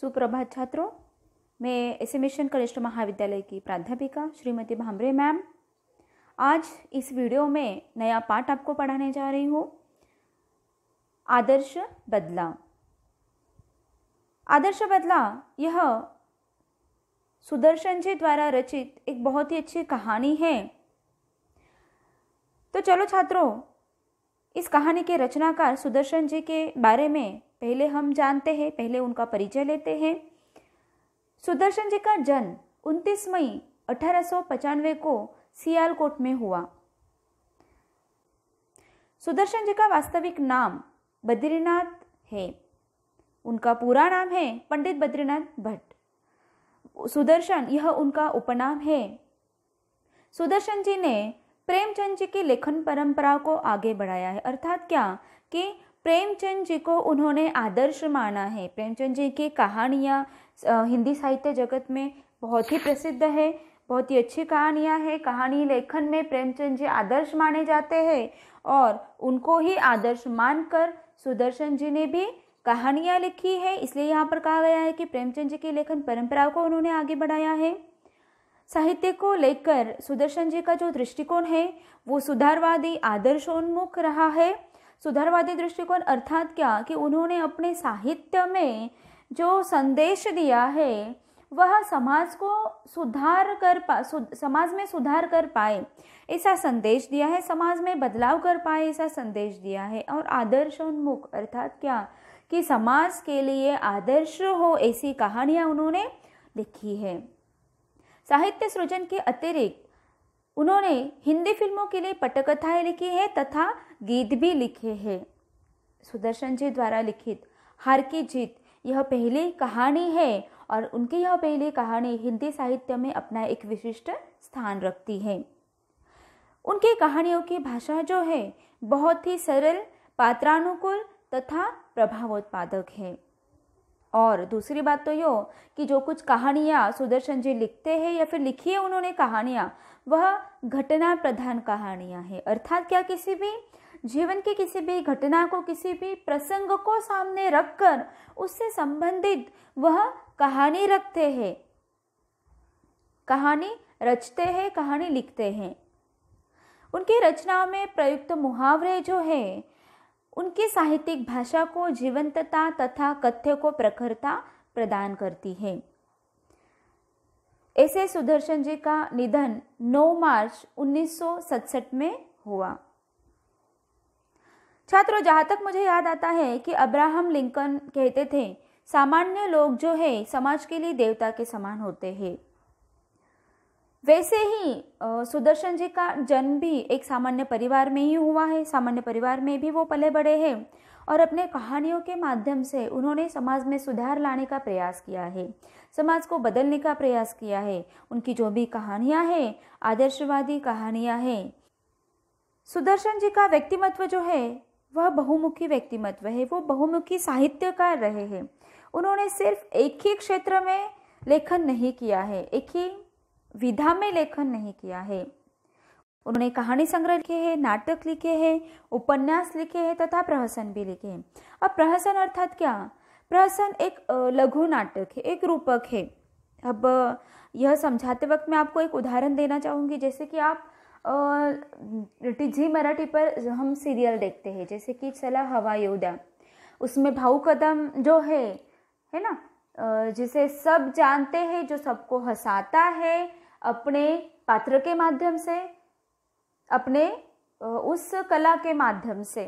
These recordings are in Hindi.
सुप्रभात छात्रों मैं एस एम मिशन कनिष्ठ महाविद्यालय की प्राध्यापिका श्रीमती भामरे मैम आज इस वीडियो में नया पाठ आपको पढ़ाने जा रही हूँ आदर्श बदला आदर्श बदला यह सुदर्शन जी द्वारा रचित एक बहुत ही अच्छी कहानी है तो चलो छात्रों इस कहानी के रचनाकार सुदर्शन जी के बारे में पहले हम जानते हैं पहले उनका परिचय लेते हैं सुदर्शन जी का जन्म 29 मई अठारह को सियालकोट में हुआ सुदर्शन जी का वास्तविक नाम बद्रीनाथ है उनका पूरा नाम है पंडित बद्रीनाथ भट्ट सुदर्शन यह उनका उपनाम है सुदर्शन जी ने प्रेमचंद जी की लेखन परंपरा को आगे बढ़ाया है अर्थात क्या कि प्रेमचंद जी को उन्होंने आदर्श माना है प्रेमचंद जी की कहानियाँ हिंदी साहित्य जगत में बहुत ही प्रसिद्ध है बहुत ही अच्छी कहानियाँ हैं कहानी लेखन में प्रेमचंद जी आदर्श माने जाते हैं और उनको ही आदर्श मानकर सुदर्शन जी ने भी कहानियाँ लिखी है इसलिए यहाँ पर कहा गया है कि प्रेमचंद जी की लेखन परंपरा को उन्होंने आगे बढ़ाया है साहित्य को लेकर सुदर्शन जी का जो दृष्टिकोण है वो सुधारवादी आदर्शोन्मुख रहा है सुधारवादी दृष्टिकोण अर्थात क्या कि उन्होंने अपने साहित्य में जो संदेश दिया है वह समाज को सुधार कर पा सु, समाज में सुधार कर पाए ऐसा संदेश दिया है समाज में बदलाव कर पाए ऐसा संदेश दिया है और आदर्शोन्मुख अर्थात क्या कि समाज के लिए आदर्श हो ऐसी कहानियाँ उन्होंने लिखी है साहित्य सृजन के अतिरिक्त उन्होंने हिंदी फिल्मों के लिए पटकथाएं लिखी है तथा गीत भी लिखे हैं सुदर्शन जी द्वारा लिखित हार की जीत यह पहली कहानी है और उनकी यह पहली कहानी हिंदी साहित्य में अपना एक विशिष्ट स्थान रखती है उनकी कहानियों की भाषा जो है बहुत ही सरल पात्रानुकूल तथा प्रभावोत्पादक है और दूसरी बात तो यो कि जो कुछ कहानियाँ सुदर्शन जी लिखते हैं या फिर लिखी है उन्होंने कहानियाँ वह घटना प्रधान कहानियाँ हैं अर्थात क्या किसी भी जीवन की किसी भी घटना को किसी भी प्रसंग को सामने रखकर उससे संबंधित वह कहानी रखते हैं कहानी रचते हैं कहानी लिखते हैं उनकी रचनाओं में प्रयुक्त मुहावरे जो है उनकी साहित्यिक भाषा को जीवंतता तथा कथ्य को प्रखरता प्रदान करती है ऐसे सुदर्शन जी का निधन 9 मार्च 1967 में हुआ छात्रों जहां तक मुझे याद आता है कि अब्राहम लिंकन कहते थे सामान्य लोग जो है समाज के लिए देवता के समान होते हैं वैसे ही सुदर्शन जी का जन्म भी एक सामान्य परिवार में ही हुआ है सामान्य परिवार में भी वो पले बड़े हैं और अपने कहानियों के माध्यम से उन्होंने समाज में सुधार लाने का प्रयास किया है समाज को बदलने का प्रयास किया है उनकी जो भी कहानियाँ हैं आदर्शवादी कहानियाँ हैं सुदर्शन जी का व्यक्तिमत्व जो है वह बहुमुखी व्यक्तिमत्व है वो बहुमुखी साहित्यकार रहे हैं उन्होंने सिर्फ एक ही क्षेत्र में लेखन नहीं किया है एक ही विधा में लेखन नहीं किया है उन्होंने कहानी संग्रह लिखे है नाटक लिखे है उपन्यास लिखे है तथा प्रहसन भी लिखे है अब प्रहसन अर्थात क्या प्रहसन एक लघु नाटक है एक रूपक है अब यह समझाते वक्त मैं आपको एक उदाहरण देना चाहूँगी जैसे कि आप जी मराठी पर हम सीरियल देखते हैं जैसे कि चला हवा योद्या उसमें भाऊ कदम जो है है ना जिसे सब जानते हैं जो सबको हंसाता है अपने पात्र के माध्यम से अपने उस कला के माध्यम से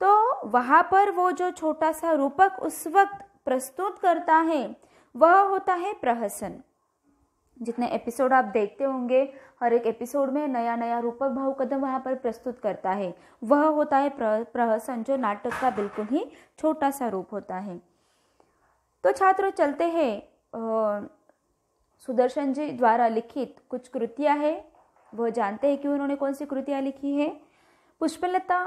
तो वहाँ पर वो जो छोटा सा रूपक उस वक्त प्रस्तुत करता है वह होता है प्रहसन जितने एपिसोड आप देखते होंगे हर एक एपिसोड में नया नया रूपक भाव कदम वहाँ पर प्रस्तुत करता है वह होता है प्रहसन जो नाटक का बिल्कुल ही छोटा सा रूप होता है तो छात्रों चलते हैं सुदर्शन जी द्वारा लिखित कुछ कृतियाँ हैं वह जानते हैं कि उन्होंने कौन सी कृतियाँ लिखी है पुष्पलता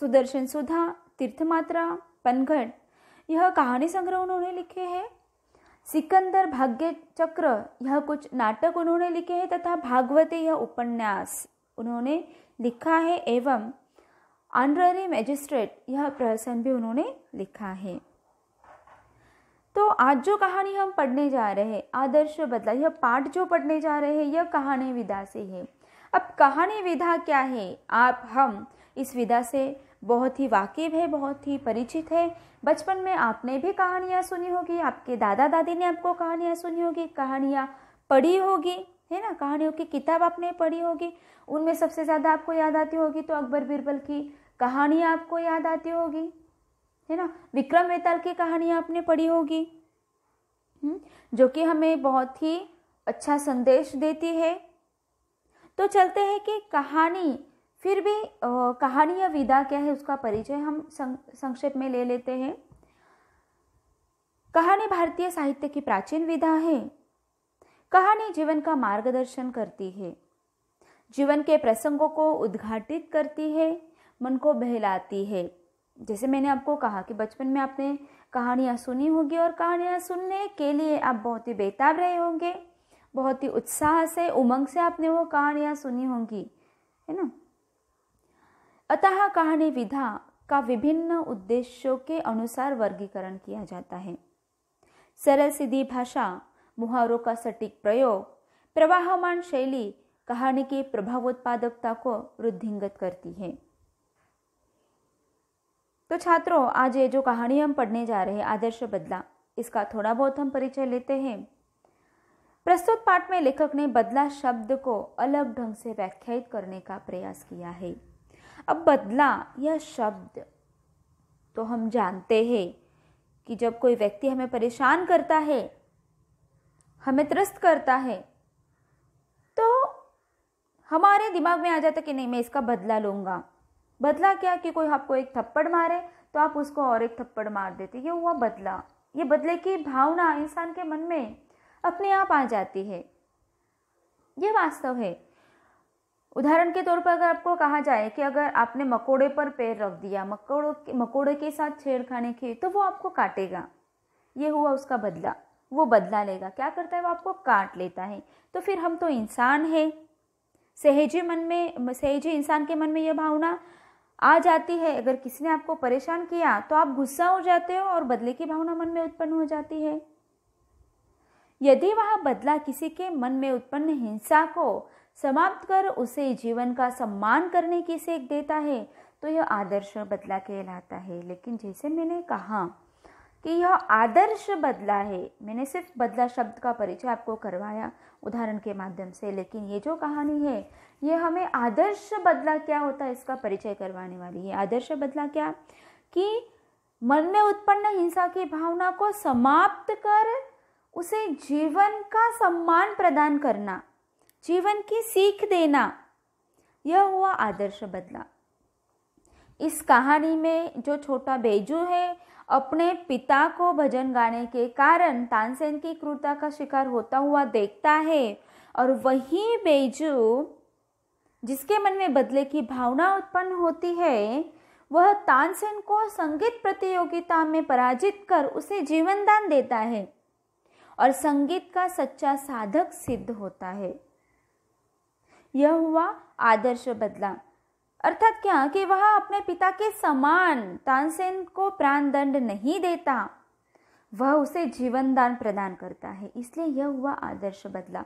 सुदर्शन सुधा तीर्थमात्रा पनघट यह कहानी संग्रह उन्होंने लिखे हैं सिकंदर भाग्य चक्र यह कुछ नाटक उन्होंने लिखे हैं तथा भागवते यह उपन्यास उन्होंने लिखा है एवं ऑनररी मैजिस्ट्रेट यह प्रहसन भी उन्होंने लिखा है तो आज जो कहानी हम पढ़ने जा रहे हैं आदर्श बदला यह पाठ जो पढ़ने जा रहे हैं यह कहानी विधा से है अब कहानी विधा क्या है आप हम इस विधा से बहुत ही वाकिफ़ है बहुत ही परिचित है बचपन में आपने भी कहानियाँ सुनी होगी आपके दादा दादी ने आपको कहानियाँ सुनी होगी कहानियाँ पढ़ी होगी है ना कहानियों की किताब आपने पढ़ी होगी उनमें सबसे ज़्यादा आपको याद आती होगी तो अकबर बीरबल की कहानियाँ आपको याद आती होगी है ना विक्रम वेताल की कहानी आपने पढ़ी होगी हम्म? जो कि हमें बहुत ही अच्छा संदेश देती है तो चलते हैं कि कहानी फिर भी कहानी या विदा क्या है उसका परिचय हम संक्षेप में ले लेते हैं कहानी भारतीय साहित्य की प्राचीन विधा है कहानी जीवन का मार्गदर्शन करती है जीवन के प्रसंगों को उद्घाटित करती है मन को बहलाती है जैसे मैंने आपको कहा कि बचपन में आपने कहानियाँ सुनी होगी और कहानियाँ सुनने के लिए आप बहुत ही बेताब रहे होंगे बहुत ही उत्साह से उमंग से आपने वो कहानियाँ सुनी होंगी है ना अतः कहानी विधा का विभिन्न उद्देश्यों के अनुसार वर्गीकरण किया जाता है सरल सीधी भाषा मुहावरों का सटीक प्रयोग प्रवाहमान शैली कहानी की प्रभावोत्पादकता को वृद्धिंगत करती है तो छात्रों आज ये जो कहानी हम पढ़ने जा रहे हैं आदर्श बदला इसका थोड़ा बहुत हम परिचय लेते हैं प्रस्तुत पाठ में लेखक ने बदला शब्द को अलग ढंग से व्याख्यात करने का प्रयास किया है अब बदला यह शब्द तो हम जानते हैं कि जब कोई व्यक्ति हमें परेशान करता है हमें त्रस्त करता है तो हमारे दिमाग में आ जाता कि नहीं मैं इसका बदला लूँगा बदला क्या कि कोई आपको एक थप्पड़ मारे तो आप उसको और एक थप्पड़ मार देते ये हुआ बदला ये बदले की भावना इंसान के मन में अपने आप आ जाती है ये वास्तव है उदाहरण के तौर पर अगर आपको कहा जाए कि अगर आपने मकोड़े पर पैर रख दिया मकोड़ों के मकोड़े के साथ छेड़खाने की तो वो आपको काटेगा ये हुआ उसका बदला वो बदला लेगा क्या करता है वो आपको काट लेता है तो फिर हम तो इंसान हैं सहेजे मन में सहेजे इंसान के मन में यह भावना आ जाती है अगर किसी ने आपको परेशान किया तो आप गुस्सा हो जाते हो और बदले की भावना मन में उत्पन्न हो जाती है यदि वह बदला किसी के मन में उत्पन्न हिंसा को समाप्त कर उसे जीवन का सम्मान करने की सेक देता है तो यह आदर्श बदला कहलाता है लेकिन जैसे मैंने कहा कि यह आदर्श बदला है मैंने सिर्फ बदला शब्द का परिचय आपको करवाया उदाहरण के माध्यम से लेकिन ये जो कहानी है ये हमें आदर्श बदला क्या होता है इसका परिचय करवाने वाली है आदर्श बदला क्या कि मन में उत्पन्न हिंसा की भावना को समाप्त कर उसे जीवन का सम्मान प्रदान करना जीवन की सीख देना यह हुआ आदर्श बदला इस कहानी में जो छोटा बेजू है अपने पिता को भजन गाने के कारण तानसेन की क्रूरता का शिकार होता हुआ देखता है और वही बेजू जिसके मन में बदले की भावना उत्पन्न होती है वह तानसेन को संगीत प्रतियोगिता में पराजित कर उसे जीवन दान देता है और संगीत का सच्चा साधक सिद्ध होता है यह हुआ आदर्श बदला अर्थात क्या कि वह अपने पिता के समान तानसेन को प्राण दंड नहीं देता वह उसे जीवन दान प्रदान करता है इसलिए यह हुआ आदर्श बदला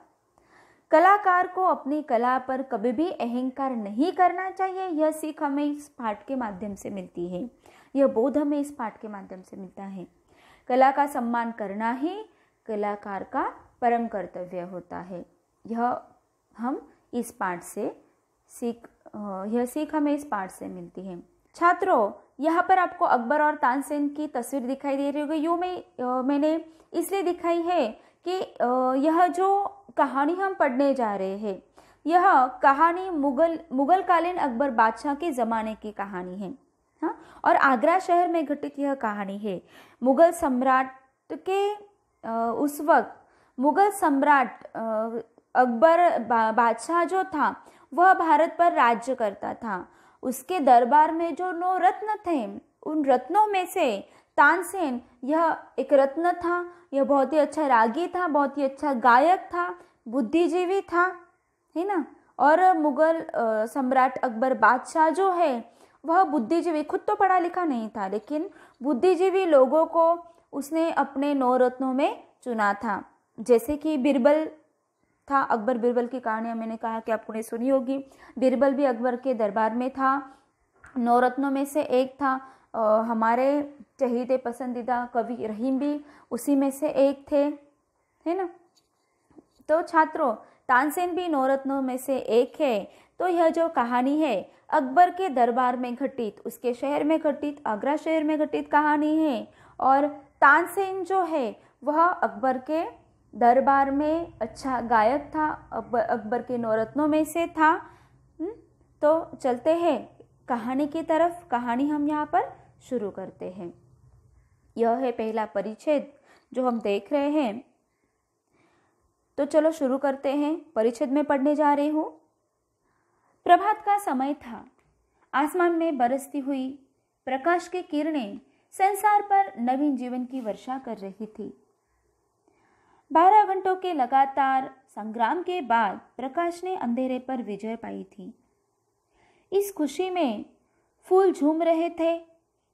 कलाकार को अपनी कला पर कभी भी अहंकार नहीं करना चाहिए यह सीख हमें इस पाठ के माध्यम से मिलती है यह बोध हमें इस पाठ के माध्यम से मिलता है कला का सम्मान करना ही कलाकार का परम कर्तव्य होता है यह हम इस पाठ से सीख यह सीख हमें इस पाठ से मिलती है छात्रों यहाँ पर आपको अकबर और तानसेन की तस्वीर दिखाई दे रही होगी यूँ में मैंने इसलिए दिखाई है कि यह जो कहानी हम पढ़ने जा रहे हैं यह कहानी मुगल मुगल कालीन अकबर बादशाह के ज़माने की कहानी है हा? और आगरा शहर में घटित यह कहानी है मुगल सम्राट के उस वक्त मुगल सम्राट अकबर बादशाह जो था वह भारत पर राज्य करता था उसके दरबार में जो नौ रत्न थे उन रत्नों में से तानसेन यह एक रत्न था यह बहुत ही अच्छा रागी था बहुत ही अच्छा गायक था बुद्धिजीवी था है ना और मुगल सम्राट अकबर बादशाह जो है वह बुद्धिजीवी खुद तो पढ़ा लिखा नहीं था लेकिन बुद्धिजीवी लोगों को उसने अपने नौ रत्नों में चुना था जैसे कि बिरबल था अकबर बिरबल की कहानियाँ मैंने कहा कि आपने सुनी होगी बिरबल भी अकबर के दरबार में था नौ रत्नों में से एक था आ, हमारे शहीद पसंदीदा कवि रहीम भी उसी में से एक थे है ना तो छात्रों तानसेन भी नौरत्नों में से एक है तो यह जो कहानी है अकबर के दरबार में घटित उसके शहर में घटित आगरा शहर में घटित कहानी है और तानसेन जो है वह अकबर के दरबार में अच्छा गायक था अकबर के नौरत्नों में से था हम्म? तो चलते हैं कहानी की तरफ कहानी हम यहाँ पर शुरू करते हैं यह है पहला परिच्छेद जो हम देख रहे हैं तो चलो शुरू करते हैं परिच्छेद में पढ़ने जा रही हूँ प्रभात का समय था आसमान में बरसती हुई प्रकाश की किरणें संसार पर नवीन जीवन की वर्षा कर रही थी बारह घंटों के लगातार संग्राम के बाद प्रकाश ने अंधेरे पर विजय पाई थी इस खुशी में फूल झूम रहे थे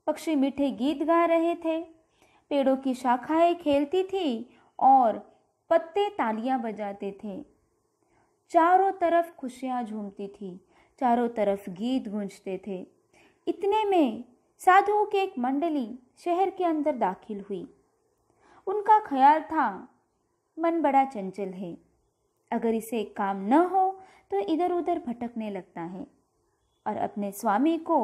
पक्षी मीठे गीत गा रहे थे पेड़ों की शाखाएं खेलती थी और पत्ते तालियां बजाते थे चारों तरफ खुशियां झूमती थी चारों तरफ गीत गूंजते थे इतने में साधुओं की एक मंडली शहर के अंदर दाखिल हुई उनका ख्याल था मन बड़ा चंचल है अगर इसे काम न हो तो इधर उधर भटकने लगता है और अपने स्वामी को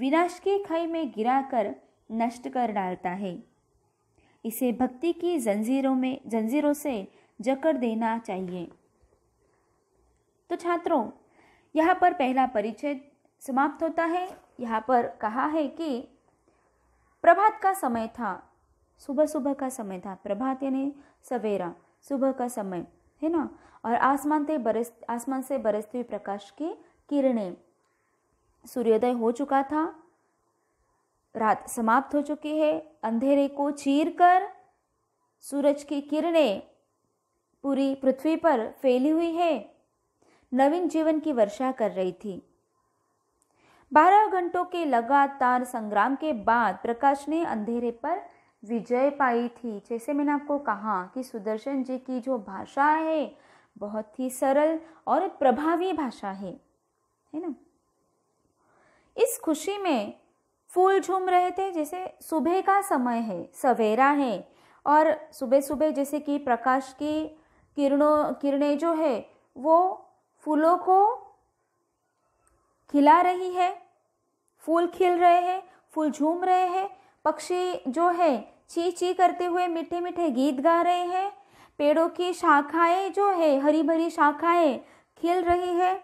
विनाश की खाई में गिराकर नष्ट कर डालता है इसे भक्ति की जंजीरों में जंजीरों से जकड़ देना चाहिए तो छात्रों यहाँ पर पहला परिचय समाप्त होता है यहाँ पर कहा है कि प्रभात का समय था सुबह सुबह का समय था प्रभात यानी सवेरा सुबह का समय है ना और आसमान से बरस आसमान से बरसती हुई प्रकाश की किरणें सूर्योदय हो चुका था रात समाप्त हो चुकी है अंधेरे को चीर कर सूरज की किरणें पूरी पृथ्वी पर फैली हुई है नवीन जीवन की वर्षा कर रही थी बारह घंटों के लगातार संग्राम के बाद प्रकाश ने अंधेरे पर विजय पाई थी जैसे मैंने आपको कहा कि सुदर्शन जी की जो भाषा है बहुत ही सरल और प्रभावी भाषा है है ना इस खुशी में फूल झूम रहे थे जैसे सुबह का समय है सवेरा है और सुबह सुबह जैसे कि प्रकाश की किरणों किरणें जो है वो फूलों को खिला रही है फूल खिल रहे हैं फूल झूम रहे हैं पक्षी जो है ची ची करते हुए मीठे मीठे गीत गा रहे हैं पेड़ों की शाखाएं जो है हरी भरी शाखाएं खिल रही है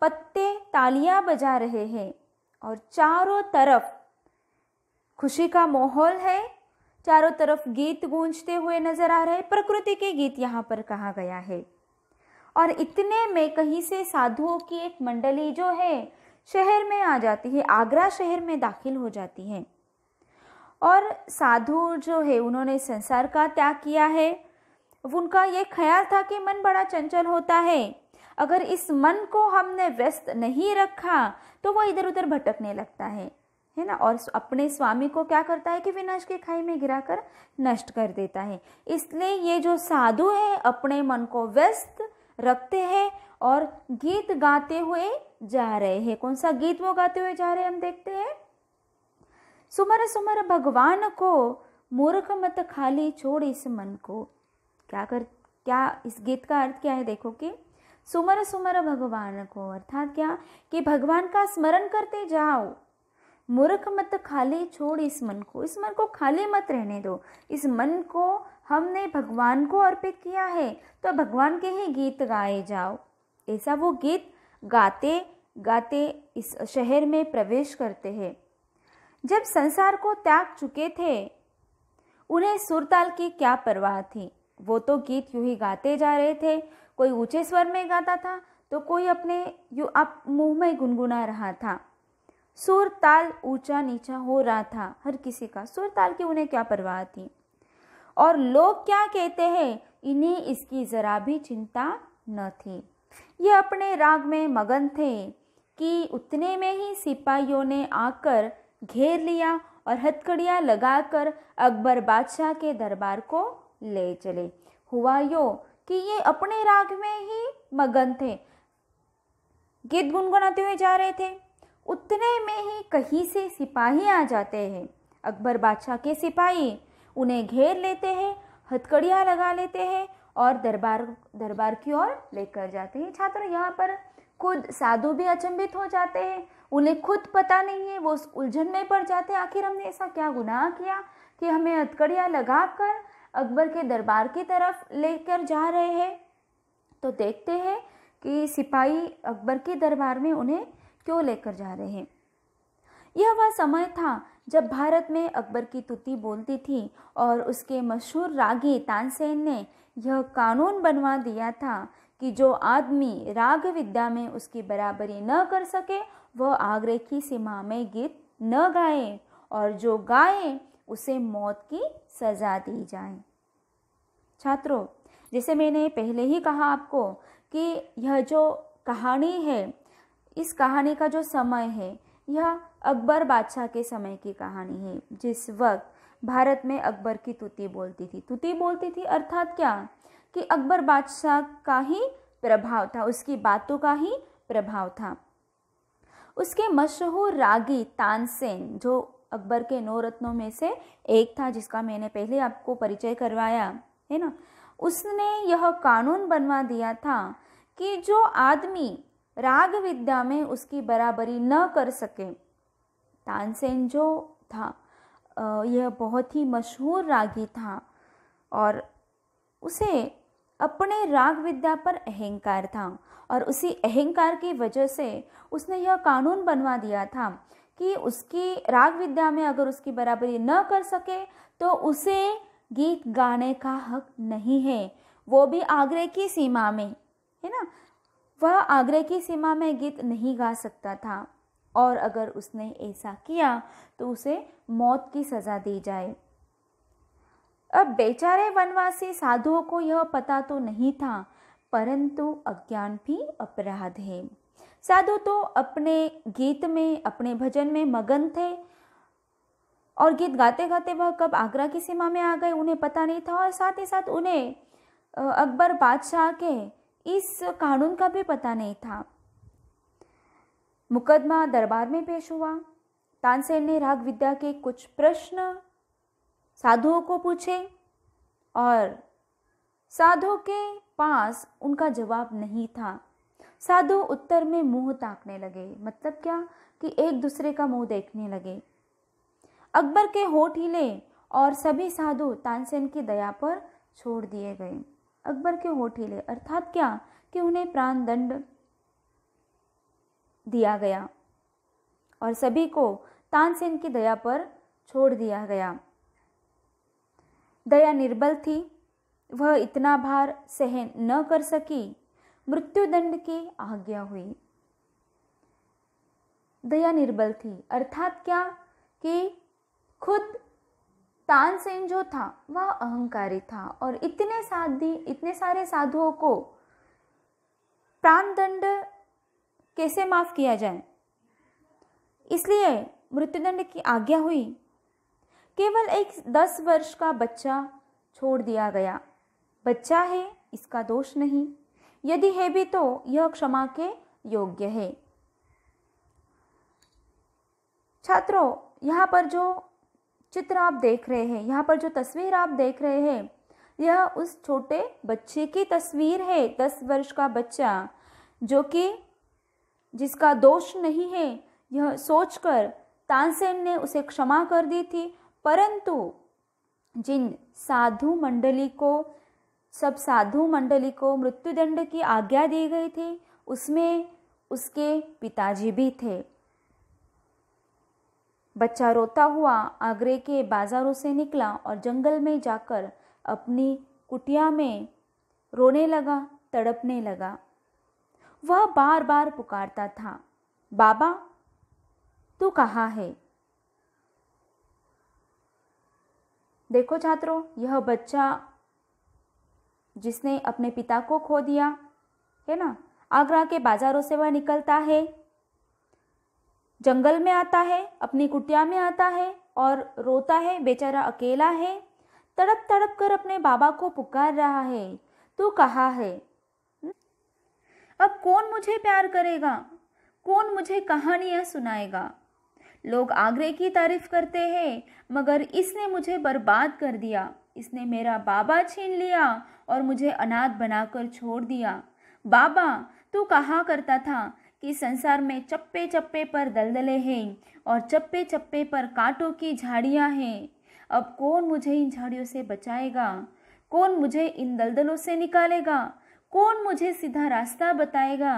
पत्ते तालियां बजा रहे हैं और चारों तरफ खुशी का माहौल है चारों तरफ गीत गूंजते हुए नजर आ रहे प्रकृति के गीत यहाँ पर कहा गया है और इतने में कहीं से साधुओं की एक मंडली जो है शहर में आ जाती है आगरा शहर में दाखिल हो जाती है और साधु जो है उन्होंने संसार का त्याग किया है उनका ये ख्याल था कि मन बड़ा चंचल होता है अगर इस मन को हमने व्यस्त नहीं रखा तो वो इधर उधर भटकने लगता है है ना और अपने स्वामी को क्या करता है कि विनाश के खाई में गिराकर नष्ट कर देता है इसलिए ये जो साधु है अपने मन को व्यस्त रखते हैं और गीत गाते हुए जा रहे हैं कौन सा गीत वो गाते हुए जा रहे हैं हम देखते हैं सुमर सुमर भगवान को मूर्ख मत खाली छोड़ इस मन को क्या कर क्या इस गीत का अर्थ क्या है देखो कि सुमर सुमर भगवान को अर्थात क्या कि भगवान का स्मरण करते जाओ मूर्ख मत खाली छोड़ इस मन को इस मन को खाली मत रहने दो इस मन को हमने भगवान को अर्पित किया है तो भगवान के ही गीत गाए जाओ ऐसा वो गीत गाते गाते इस शहर में प्रवेश करते हैं जब संसार को त्याग चुके थे उन्हें सुरताल की क्या परवाह थी वो तो गीत यूं ही गाते जा रहे थे कोई ऊंचे स्वर में गाता था तो कोई अपने जो आप मुंह में गुनगुना रहा था सुर ताल ऊंचा नीचा हो रहा था हर किसी का सुर ताल की उन्हें क्या परवाह थी और लोग क्या कहते हैं इन्हें इसकी ज़रा भी चिंता न थी ये अपने राग में मगन थे कि उतने में ही सिपाहियों ने आकर घेर लिया और हथकड़ियाँ लगाकर अकबर बादशाह के दरबार को ले चले हुआ यो कि ये अपने राग में ही मगन थे गीत गुनगुनाते हुए जा रहे थे उतने में ही कहीं से सिपाही आ जाते हैं अकबर बादशाह के सिपाही उन्हें घेर लेते हैं हथकड़ियाँ लगा लेते हैं और दरबार दरबार की ओर लेकर जाते हैं छात्र यहाँ पर खुद साधु भी अचंभित हो जाते हैं उन्हें खुद पता नहीं है वो उस उलझन में पड़ जाते हैं आखिर हमने ऐसा क्या गुनाह किया कि हमें हथकड़ियाँ लगा कर अकबर के दरबार की तरफ लेकर जा रहे हैं तो देखते हैं कि सिपाही अकबर के दरबार में उन्हें क्यों लेकर जा रहे हैं यह वह समय था जब भारत में अकबर की तुति बोलती थी और उसके मशहूर रागी तानसेन ने यह कानून बनवा दिया था कि जो आदमी राग विद्या में उसकी बराबरी न कर सके वह आगरे की सीमा में गीत न गाए और जो गाए उसे मौत की सज़ा दी जाए छात्रों जैसे मैंने पहले ही कहा आपको कि यह जो कहानी है इस कहानी का जो समय है यह अकबर बादशाह के समय की कहानी है जिस वक्त भारत में अकबर की तुति बोलती थी तुति बोलती थी अर्थात क्या कि अकबर बादशाह का ही प्रभाव था उसकी बातों का ही प्रभाव था उसके मशहूर रागी तानसेन जो अकबर के नौ रत्नों में से एक था जिसका मैंने पहले आपको परिचय करवाया है ना उसने यह कानून बनवा दिया था कि जो आदमी राग विद्या में उसकी बराबरी न कर सके तानसेन जो था यह बहुत ही मशहूर रागी था और उसे अपने राग विद्या पर अहंकार था और उसी अहंकार की वजह से उसने यह कानून बनवा दिया था कि उसकी राग विद्या में अगर उसकी बराबरी न कर सके तो उसे गीत गाने का हक नहीं है वो भी आगरे की सीमा में है ना वह आगरे की सीमा में गीत नहीं गा सकता था और अगर उसने ऐसा किया तो उसे मौत की सज़ा दी जाए अब बेचारे वनवासी साधुओं को यह पता तो नहीं था परंतु अज्ञान भी अपराध है साधु तो अपने गीत में अपने भजन में मगन थे और गीत गाते गाते वह कब आगरा की सीमा में आ गए उन्हें पता नहीं था और साथ ही साथ उन्हें अकबर बादशाह के इस कानून का भी पता नहीं था मुकदमा दरबार में पेश हुआ तानसेन ने राग विद्या के कुछ प्रश्न साधुओं को पूछे और साधु के पास उनका जवाब नहीं था साधु उत्तर में मुंह ताकने लगे मतलब क्या कि एक दूसरे का मुंह देखने लगे अकबर के होठ हिले और सभी साधु तानसेन की दया पर छोड़ दिए गए अकबर के होठ हिले अर्थात क्या कि उन्हें प्राण दंड दिया गया और सभी को तानसेन की दया पर छोड़ दिया गया दया निर्बल थी वह इतना भार सहन न कर सकी मृत्युदंड की आज्ञा हुई दया निर्बल थी अर्थात क्या कि खुद तानसेन जो था वह अहंकारी था और इतने साधी इतने सारे साधुओं को प्राण दंड कैसे माफ किया जाए इसलिए मृत्युदंड की आज्ञा हुई केवल एक दस वर्ष का बच्चा छोड़ दिया गया बच्चा है इसका दोष नहीं यदि है भी तो यह क्षमा के योग्य है छात्रों यहाँ पर जो चित्र आप देख रहे हैं यहाँ पर जो तस्वीर आप देख रहे हैं यह उस छोटे बच्चे की तस्वीर है दस वर्ष का बच्चा जो कि जिसका दोष नहीं है यह सोचकर तानसेन ने उसे क्षमा कर दी थी परंतु जिन साधु मंडली को सब साधु मंडली को मृत्युदंड की आज्ञा दी गई थी उसमें उसके पिताजी भी थे बच्चा रोता हुआ आगरे के बाजारों से निकला और जंगल में जाकर अपनी कुटिया में रोने लगा तड़पने लगा वह बार बार पुकारता था बाबा तू कहा है देखो छात्रों यह बच्चा जिसने अपने पिता को खो दिया है ना आगरा के बाजारों से वह निकलता है जंगल में आता है अपनी कुटिया में आता है और रोता है बेचारा अकेला है तड़प तड़प कर अपने बाबा को पुकार रहा है तू कहा है हम्म? अब कौन मुझे प्यार करेगा कौन मुझे कहानियां सुनाएगा लोग आगरे की तारीफ करते हैं मगर इसने मुझे बर्बाद कर दिया इसने मेरा बाबा छीन लिया और मुझे अनाथ बनाकर छोड़ दिया बाबा तू कहा करता था कि संसार में चप्पे चप्पे पर दलदले हैं और चप्पे चप्पे पर कांटों की झाड़ियां हैं अब कौन मुझे इन झाड़ियों से बचाएगा कौन मुझे इन दलदलों से निकालेगा कौन मुझे सीधा रास्ता बताएगा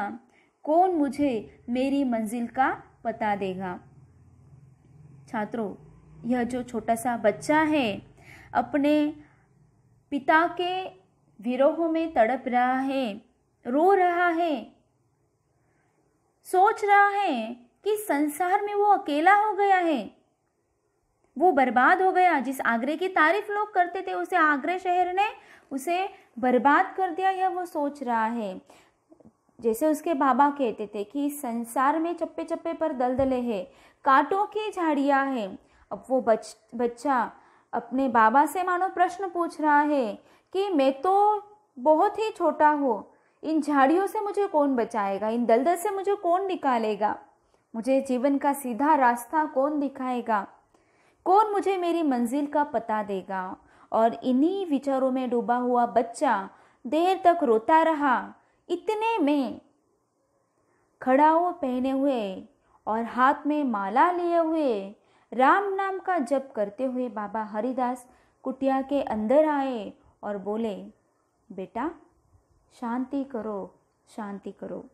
कौन मुझे मेरी मंजिल का पता देगा छात्रों यह जो छोटा सा बच्चा है अपने पिता के विरोह में तड़प रहा है रो रहा है सोच रहा है कि संसार में वो अकेला हो गया है वो बर्बाद हो गया जिस आगरे की तारीफ लोग करते थे उसे आगरे शहर ने उसे बर्बाद कर दिया यह वो सोच रहा है जैसे उसके बाबा कहते थे कि संसार में चप्पे चप्पे पर दलदले है कांटों की झाड़ियाँ हैं अब वो बच बच्चा अपने बाबा से मानो प्रश्न पूछ रहा है कि मैं तो बहुत ही छोटा हूँ इन झाड़ियों से मुझे कौन बचाएगा इन दलदल से मुझे कौन निकालेगा मुझे जीवन का सीधा रास्ता कौन दिखाएगा कौन मुझे मेरी मंजिल का पता देगा और इन्हीं विचारों में डूबा हुआ बच्चा देर तक रोता रहा इतने में खड़ा हो पहने हुए और हाथ में माला लिए हुए राम नाम का जप करते हुए बाबा हरिदास कुटिया के अंदर आए और बोले बेटा शांति करो शांति करो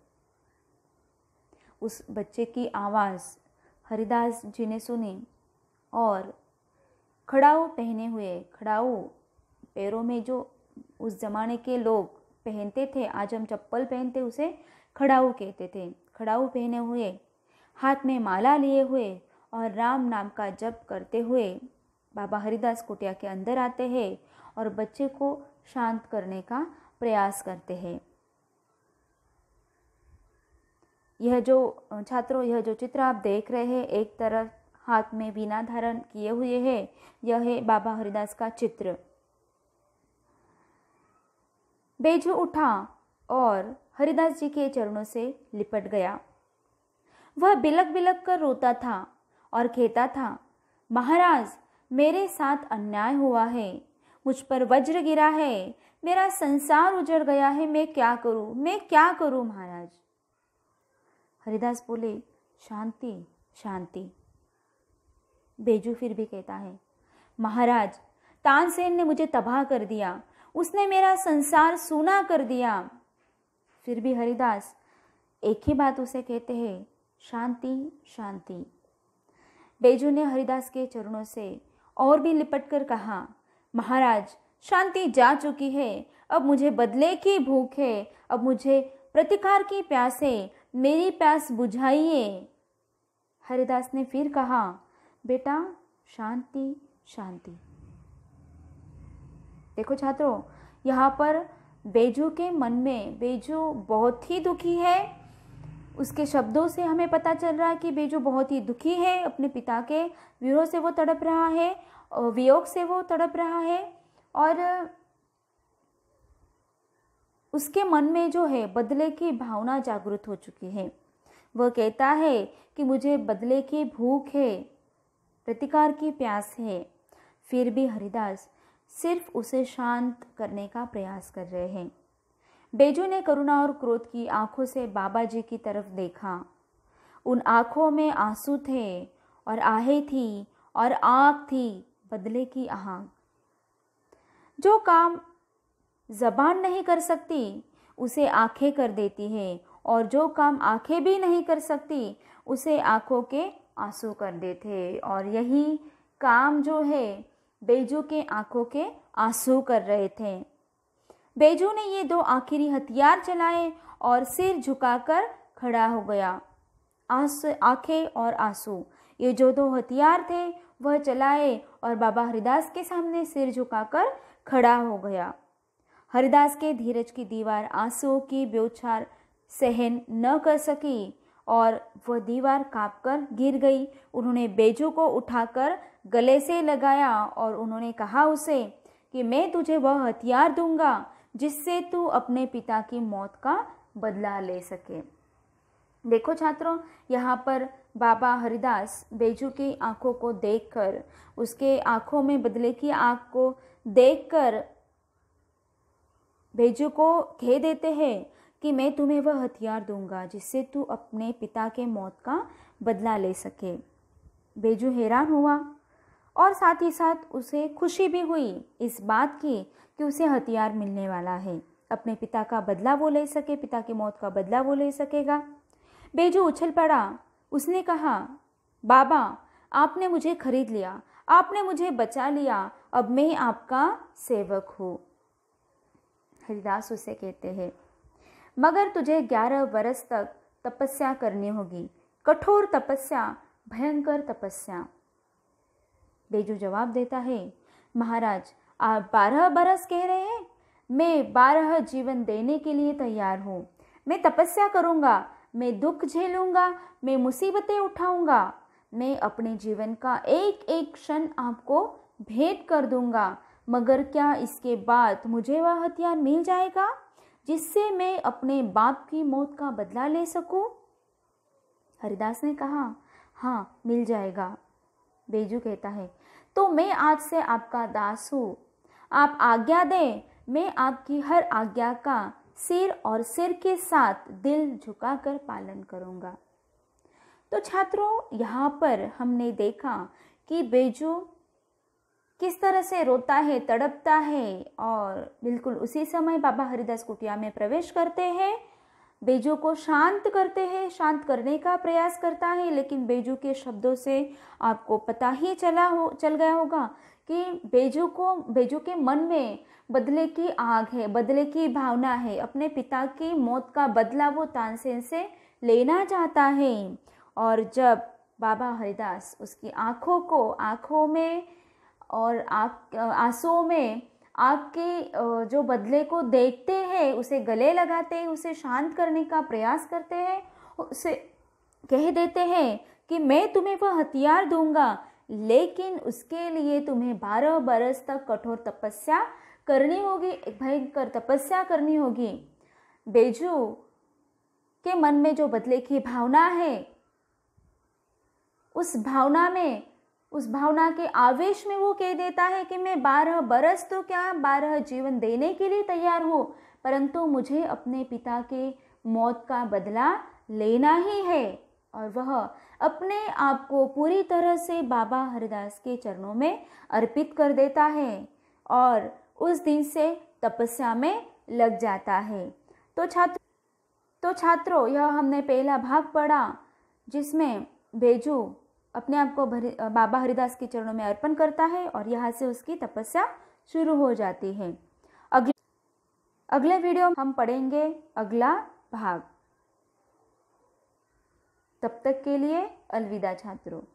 उस बच्चे की आवाज़ हरिदास जी ने सुनी और खड़ाऊ पहने हुए खड़ाऊ पैरों में जो उस ज़माने के लोग पहनते थे आज हम चप्पल पहनते उसे खड़ाऊ कहते थे खड़ाऊ पहने हुए हाथ में माला लिए हुए और राम नाम का जप करते हुए बाबा हरिदास कुटिया के अंदर आते हैं और बच्चे को शांत करने का प्रयास करते हैं यह जो छात्रों यह जो चित्र आप देख रहे हैं एक तरफ हाथ में बीना धारण किए हुए है यह है बाबा हरिदास का चित्र बेज उठा और हरिदास जी के चरणों से लिपट गया वह बिलक बिलक कर रोता था और कहता था महाराज मेरे साथ अन्याय हुआ है मुझ पर वज्र गिरा है मेरा संसार उजड़ गया है मैं क्या करूं मैं क्या करूं महाराज हरिदास बोले शांति शांति बेजू फिर भी कहता है महाराज तानसेन ने मुझे तबाह कर दिया उसने मेरा संसार सूना कर दिया फिर भी हरिदास एक ही बात उसे कहते हैं शांति शांति बेजू ने हरिदास के चरणों से और भी लिपट कर कहा महाराज शांति जा चुकी है अब मुझे बदले की भूख है अब मुझे प्रतिकार की प्यास है मेरी प्यास बुझाइए हरिदास ने फिर कहा बेटा शांति शांति देखो छात्रों यहाँ पर बेजू के मन में बेजू बहुत ही दुखी है उसके शब्दों से हमें पता चल रहा है कि बेजू बहुत ही दुखी है अपने पिता के विरोह से वो तड़प रहा है वियोग से वो तड़प रहा है और उसके मन में जो है बदले की भावना जागृत हो चुकी है वह कहता है कि मुझे बदले की भूख है प्रतिकार की प्यास है फिर भी हरिदास सिर्फ उसे शांत करने का प्रयास कर रहे हैं बेजू ने करुणा और क्रोध की आंखों से बाबा जी की तरफ देखा उन आंखों में आंसू थे और आहें थी और आँख थी बदले की आँख जो काम जबान नहीं कर सकती उसे आंखें कर देती है और जो काम आंखें भी नहीं कर सकती उसे आंखों के आंसू कर देते हैं और यही काम जो है बेजू के आंखों के आंसू कर रहे थे बेजू ने ये दो आखिरी हथियार चलाए और सिर झुकाकर खड़ा हो गया आंसू आंखें और आंसू ये जो दो हथियार थे वह चलाए और बाबा हरिदास के सामने सिर झुकाकर खड़ा हो गया हरिदास के धीरज की दीवार आंसुओं की ब्योछार सहन न कर सकी और वह दीवार कर गिर गई उन्होंने बेजू को उठाकर गले से लगाया और उन्होंने कहा उसे कि मैं तुझे वह हथियार दूंगा जिससे तू अपने पिता की मौत का बदला ले सके देखो छात्रों यहाँ पर बाबा हरिदास बेजू की आंखों को देखकर उसके आंखों में बदले की आंख को देखकर बेजू को कह देते हैं कि मैं तुम्हें वह हथियार दूंगा जिससे तू अपने पिता के मौत का बदला ले सके बेजू हैरान हुआ और साथ ही साथ उसे खुशी भी हुई इस बात की कि उसे हथियार मिलने वाला है अपने पिता का बदला वो ले सके पिता की मौत का बदला वो ले सकेगा बेजू उछल पड़ा उसने कहा बाबा आपने मुझे खरीद लिया आपने मुझे बचा लिया अब मैं आपका सेवक हूँ हरिदास उसे कहते हैं मगर तुझे ग्यारह वर्ष तक तपस्या करनी होगी कठोर तपस्या भयंकर तपस्या बेजू जवाब देता है महाराज आप बारह बरस कह रहे हैं मैं बारह जीवन देने के लिए तैयार हूँ मैं तपस्या करूँगा मैं दुख झेलूँगा मैं मुसीबतें उठाऊँगा मैं अपने जीवन का एक एक क्षण आपको भेंट कर दूँगा मगर क्या इसके बाद मुझे वह हथियार मिल जाएगा जिससे मैं अपने बाप की मौत का बदला ले सकूं? हरिदास ने कहा हाँ मिल जाएगा बेजू कहता है तो मैं आज से आपका दास हूँ आप आज्ञा दें मैं आपकी हर आज्ञा का सिर और सिर के साथ दिल झुकाकर पालन करूंगा तो छात्रों यहाँ पर हमने देखा कि बेजू किस तरह से रोता है तड़पता है और बिल्कुल उसी समय बाबा हरिदास कुटिया में प्रवेश करते हैं बेजू को शांत करते हैं शांत करने का प्रयास करता है लेकिन बेजू के शब्दों से आपको पता ही चला हो चल गया होगा कि बेजू को बेजू के मन में बदले की आग है बदले की भावना है अपने पिता की मौत का बदला वो तानसेन से लेना चाहता है और जब बाबा हरिदास उसकी आँखों को आँखों में और आँख आंसुओं में आग के जो बदले को देखते हैं उसे गले लगाते हैं उसे शांत करने का प्रयास करते हैं उसे कह देते हैं कि मैं तुम्हें वह हथियार दूंगा लेकिन उसके लिए तुम्हें बारह बरस तक कठोर तपस्या करनी होगी एक भयंकर तपस्या करनी होगी बेजू के मन में जो बदले की भावना है उस भावना में उस भावना के आवेश में वो कह देता है कि मैं बारह बरस तो क्या बारह जीवन देने के लिए तैयार हूँ परंतु मुझे अपने पिता के मौत का बदला लेना ही है और वह अपने आप को पूरी तरह से बाबा हरिदास के चरणों में अर्पित कर देता है और उस दिन से तपस्या में लग जाता है तो छात्र तो छात्रों यह हमने पहला भाग पढ़ा जिसमें भेजू अपने आप को बाबा हरिदास के चरणों में अर्पण करता है और यहाँ से उसकी तपस्या शुरू हो जाती है अगले अगले वीडियो हम पढ़ेंगे अगला भाग तब तक के लिए अलविदा छात्रों